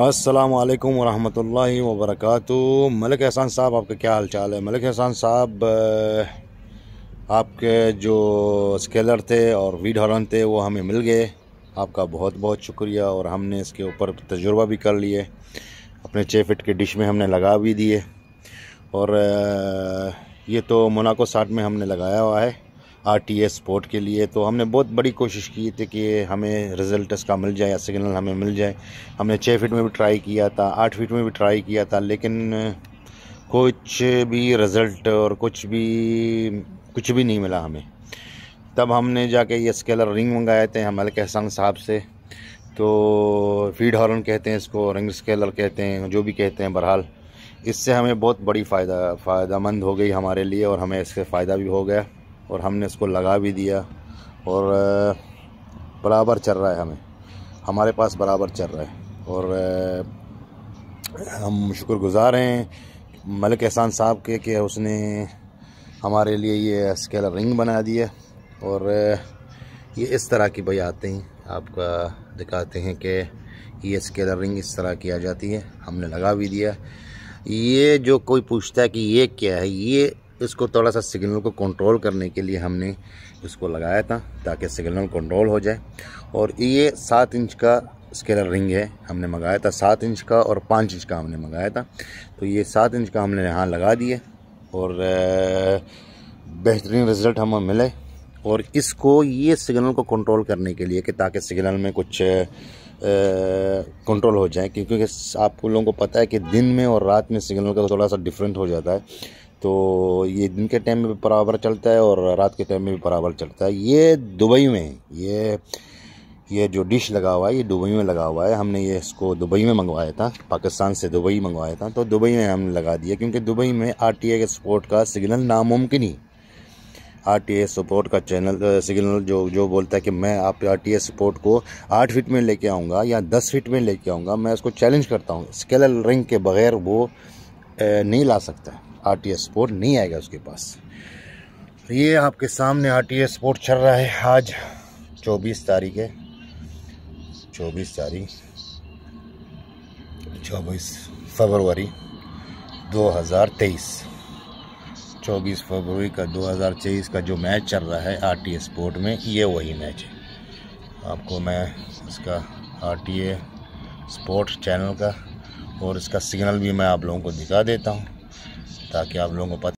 असलकम वरहमल वबरक मलिक एहसान साहब आपका क्या हाल चाल है मलिक एहसान साहब आपके जो स्केलर थे और वीड हॉर्न थे वो हमें मिल गए आपका बहुत बहुत शुक्रिया और हमने इसके ऊपर तजुर्बा भी कर लिए अपने छः फिट के डिश में हमने लगा भी दिए और ये तो मोनाको साठ में हमने लगाया हुआ है आर स्पोर्ट के लिए तो हमने बहुत बड़ी कोशिश की थी कि हमें रिज़ल्ट इसका मिल जाए या सिग्नल हमें मिल जाए हमने छः फीट में भी ट्राई किया था आठ फीट में भी ट्राई किया था लेकिन कुछ भी रिज़ल्ट और कुछ भी कुछ भी नहीं मिला हमें तब हमने जाके ये स्केलर रिंग मंगाए थे हम हल्के हसन साहब से तो फीड हॉर्न कहते हैं इसको रिंग स्केलर कहते हैं जो भी कहते हैं बहरहाल इससे हमें बहुत बड़ी फ़ायदा फ़ायदा मंद हो गई हमारे लिए और हमें इससे फ़ायदा भी हो गया और हमने इसको लगा भी दिया और बराबर चल रहा है हमें हमारे पास बराबर चल रहा है और हम शुक्रगुजार हैं मलिक एहसान साहब के कि उसने हमारे लिए ये स्केलर रिंग बना दिया और ये इस तरह की भाई आते हैं आपका दिखाते हैं कि ये स्केलर रिंग इस तरह की आ जाती है हमने लगा भी दिया ये जो कोई पूछता है कि ये क्या है ये इसको थोड़ा सा सिग्नल को कंट्रोल करने के लिए हमने इसको लगाया था ताकि सिग्नल कंट्रोल हो जाए और ये सात इंच का स्केलर रिंग है हमने मंगाया था सात इंच का और पाँच इंच का हमने मंगाया था तो ये सात इंच का हमने यहाँ लगा दिए और बेहतरीन रिज़ल्ट हमें मिले और इसको ये सिग्नल को कंट्रोल करने के लिए कि ताकि सिग्नल में कुछ कंट्रोल हो जाए क्योंकि आप लोगों को पता है कि दिन में और रात में सिग्नल का थोड़ा सा डिफरेंट हो जाता है तो ये दिन के टाइम में भी बराबर चलता है और रात के टाइम में भी बराबर चलता है ये दुबई में ये ये जो डिश लगा हुआ है ये दुबई में लगा हुआ है हमने ये इसको दुबई में मंगवाया था पाकिस्तान से दुबई मंगवाया था तो दुबई में हमने लगा दिया क्योंकि दुबई में आर के सपोर्ट का सिग्नल नामुमकिन ही आर टी सपोर्ट का चैनल सिग्नल जो जो बोलता है कि मैं आप आर टी सपोर्ट को आठ फिट में लेके आऊँगा या दस फिट में लेके आऊँगा मैं उसको चैलेंज करता हूँ स्केलर रिंग के बगैर वो नहीं ला सकता आर टी एस स्पोर्ट नहीं आएगा उसके पास तो ये आपके सामने आर टी एस स्पोर्ट चल रहा है आज चौबीस तारीख है चौबीस तारीख चौबीस फरवरी 2023 24 फरवरी का 2023 का जो मैच चल रहा है आर टी स्पोर्ट में ये वही मैच है आपको मैं इसका आर टी स्पोर्ट चैनल का और इसका सिग्नल भी मैं आप लोगों को दिखा देता हूँ ताकि आप लोगों को पता